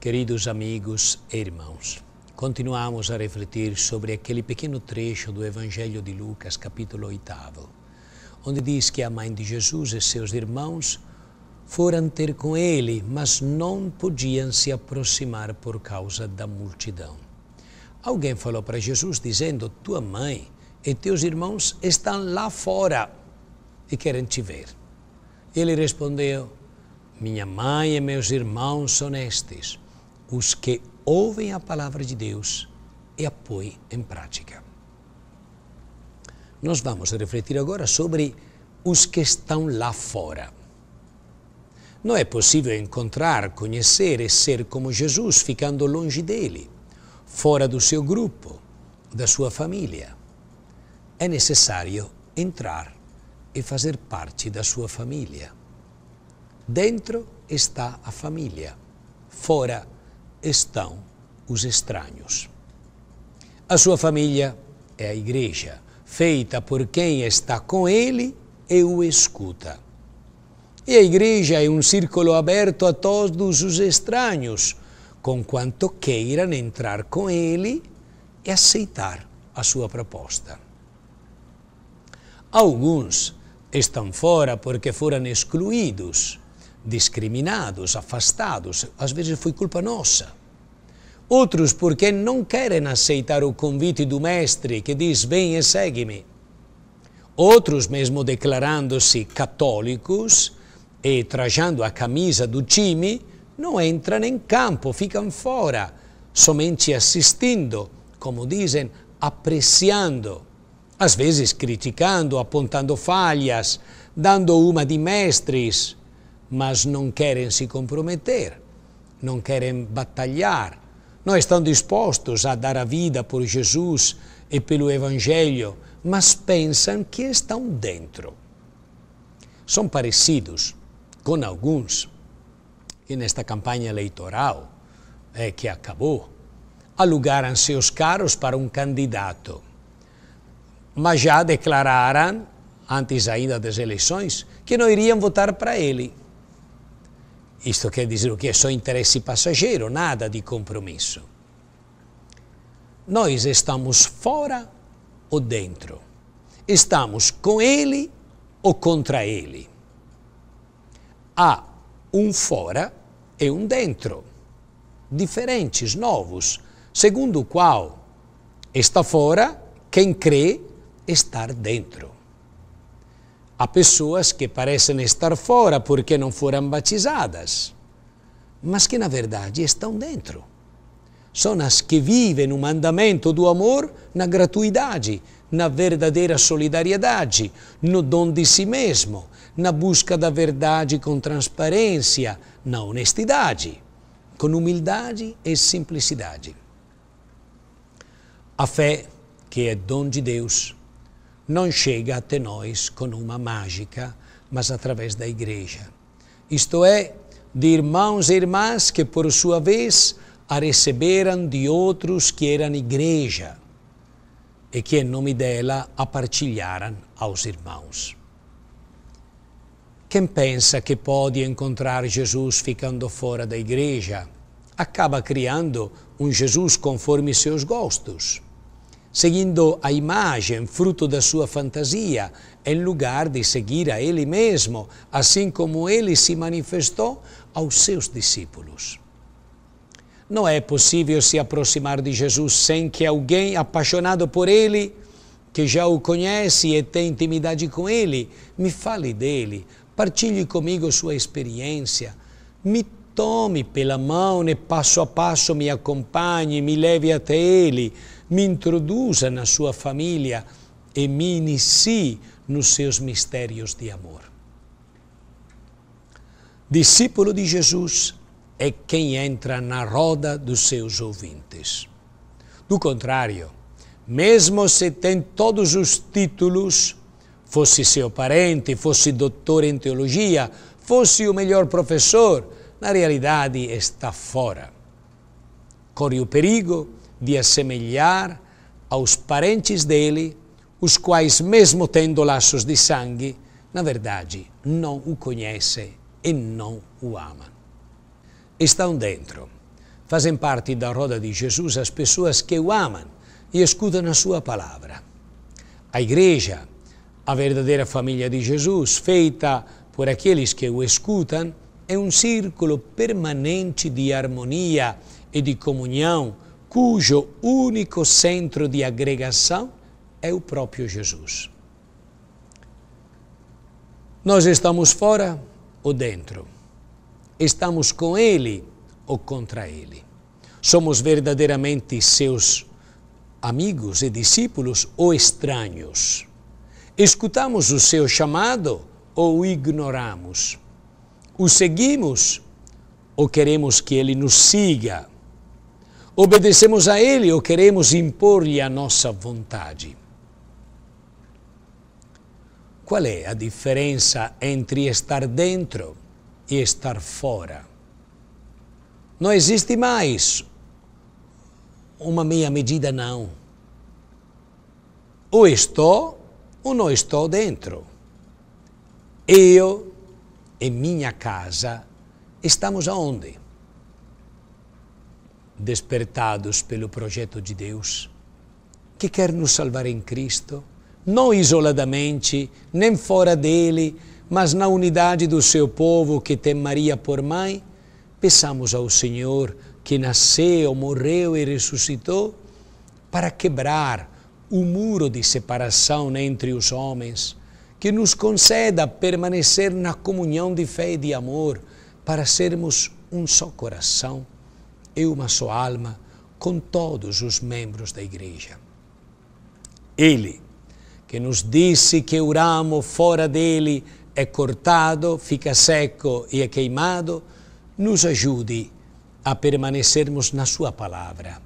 Queridos amigos e irmãos, continuamos a refletir sobre aquele pequeno trecho do Evangelho de Lucas, capítulo 8, onde diz que a mãe de Jesus e seus irmãos foram ter com ele, mas não podiam se aproximar por causa da multidão. Alguém falou para Jesus dizendo: Tua mãe e teus irmãos estão lá fora e querem te ver. Ele respondeu: Minha mãe e meus irmãos são estes os que ouvem a palavra de Deus e a põem em prática. Nós vamos refletir agora sobre os que estão lá fora. Não é possível encontrar, conhecer e ser como Jesus ficando longe dele, fora do seu grupo, da sua família. É necessário entrar e fazer parte da sua família. Dentro está a família, fora estão os estranhos. A sua família é a igreja, feita por quem está com ele e o escuta. E a igreja é um círculo aberto a todos os estranhos, conquanto queiram entrar com ele e aceitar a sua proposta. Alguns estão fora porque foram excluídos discriminados, afastados. Às vezes foi culpa nossa. Outros porque não querem aceitar o convite do Mestre que diz: Vem e segue-me. Outros, mesmo declarando-se católicos e trajando a camisa do time, não entram em campo, ficam fora, somente assistindo, como dizem, apreciando, às vezes criticando, apontando falhas, dando uma de mestres mas não querem se comprometer, não querem batalhar, não estão dispostos a dar a vida por Jesus e pelo Evangelho, mas pensam que estão dentro. São parecidos com alguns que nesta campanha eleitoral é, que acabou, alugaram seus carros para um candidato, mas já declararam, antes ainda das eleições, que não iriam votar para ele. Isto quer dizer o que é só interesse passageiro, nada de compromisso. Nós estamos fora ou dentro? Estamos com ele ou contra ele? Há um fora e um dentro, diferentes, novos, segundo o qual está fora quem crê estar dentro a pessoas que parecem estar fora porque não foram batizadas, mas que na verdade estão dentro. São as que vivem o mandamento do amor na gratuidade, na verdadeira solidariedade, no dom de si mesmo, na busca da verdade com transparência, na honestidade, com humildade e simplicidade. A fé, que é dom de Deus, não chega até nós com uma mágica, mas através da igreja. Isto é, de irmãos e irmãs que, por sua vez, a receberam de outros que eram igreja e que, em nome dela, a partilharam aos irmãos. Quem pensa que pode encontrar Jesus ficando fora da igreja, acaba criando um Jesus conforme seus gostos seguindo a imagem, fruto da sua fantasia, em lugar de seguir a Ele mesmo, assim como Ele se manifestou aos seus discípulos. Não é possível se aproximar de Jesus sem que alguém apaixonado por Ele, que já o conhece e tem intimidade com Ele, me fale dele, partilhe comigo sua experiência, me tome pela mão e passo a passo me accompagni, mi levi até Ele, me introduza na sua família e me inicie nos seus mistérios de amor. Discípulo de Jesus é quem entra na roda dos seus ouvintes. Do contrário, mesmo se tem todos os títulos, fosse seu parente, fosse doutor em teologia, fosse o melhor professor, na realidade está fora. Corre o perigo de assemelhar aos parentes dele, os quais, mesmo tendo laços de sangue, na verdade não o conhecem e não o amam. Estão dentro, fazem parte da roda de Jesus as pessoas que o amam e escutam a sua palavra. A igreja, a verdadeira família de Jesus, feita por aqueles que o escutam, é um círculo permanente de harmonia e de comunhão, cujo único centro de agregação é o próprio Jesus. Nós estamos fora ou dentro? Estamos com Ele ou contra Ele? Somos verdadeiramente seus amigos e discípulos ou estranhos? Escutamos o seu chamado ou o ignoramos? O seguimos ou queremos que ele nos siga? Obedecemos a ele ou queremos impor-lhe a nossa vontade? Qual é a diferença entre estar dentro e estar fora? Não existe mais uma meia medida, não. Ou estou ou não estou dentro. Eu em minha casa, estamos aonde? Despertados pelo projeto de Deus, que quer nos salvar em Cristo, não isoladamente, nem fora dele, mas na unidade do seu povo que tem Maria por mãe, peçamos ao Senhor que nasceu, morreu e ressuscitou para quebrar o muro de separação entre os homens que nos conceda permanecer na comunhão de fé e de amor para sermos um só coração e uma só alma com todos os membros da Igreja. Ele, que nos disse que o ramo fora dele é cortado, fica seco e é queimado, nos ajude a permanecermos na Sua palavra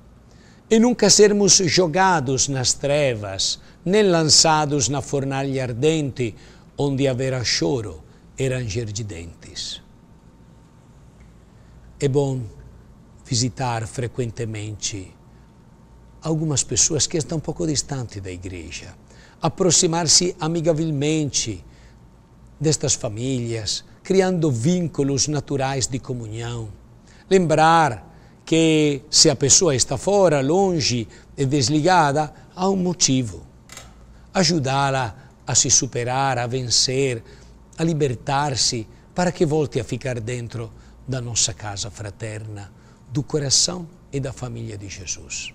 e nunca sermos jogados nas trevas nem lançados na fornalha ardente, onde haverá choro e ranger de dentes. É bom visitar frequentemente algumas pessoas que estão um pouco distantes da igreja, aproximar-se amigavelmente destas famílias, criando vínculos naturais de comunhão. Lembrar que se a pessoa está fora, longe e desligada, há um motivo ajudá-la a se superar, a vencer, a libertar-se, para que volte a ficar dentro da nossa casa fraterna, do coração e da família de Jesus.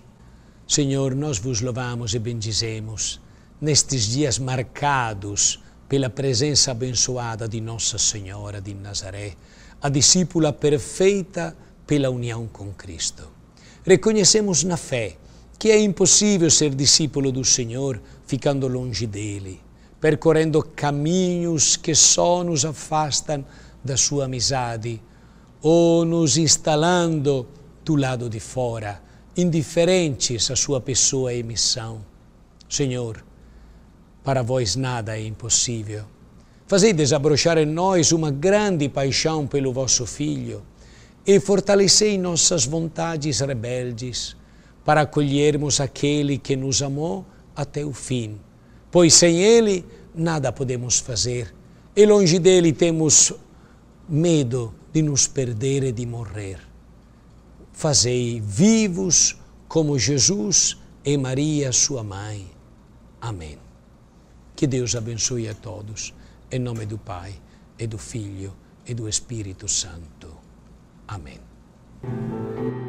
Senhor, nós vos louvamos e bendizemos nestes dias marcados pela presença abençoada de Nossa Senhora de Nazaré, a discípula perfeita pela união com Cristo. Reconhecemos na fé que é impossível ser discípulo do Senhor ficando longe dele, percorrendo caminhos que só nos afastam da sua amizade ou nos instalando do lado de fora, indiferentes à sua pessoa e missão. Senhor, para vós nada é impossível. Fazei desabrochar em nós uma grande paixão pelo vosso Filho e fortalecei nossas vontades rebeldes para acolhermos aquele que nos amou até o fim. Pois sem Ele nada podemos fazer e longe dele temos medo de nos perder e de morrer. Fazei vivos como Jesus e Maria, sua mãe. Amém. Que Deus abençoe a todos, em nome do Pai, e do Filho, e do Espírito Santo. Amém.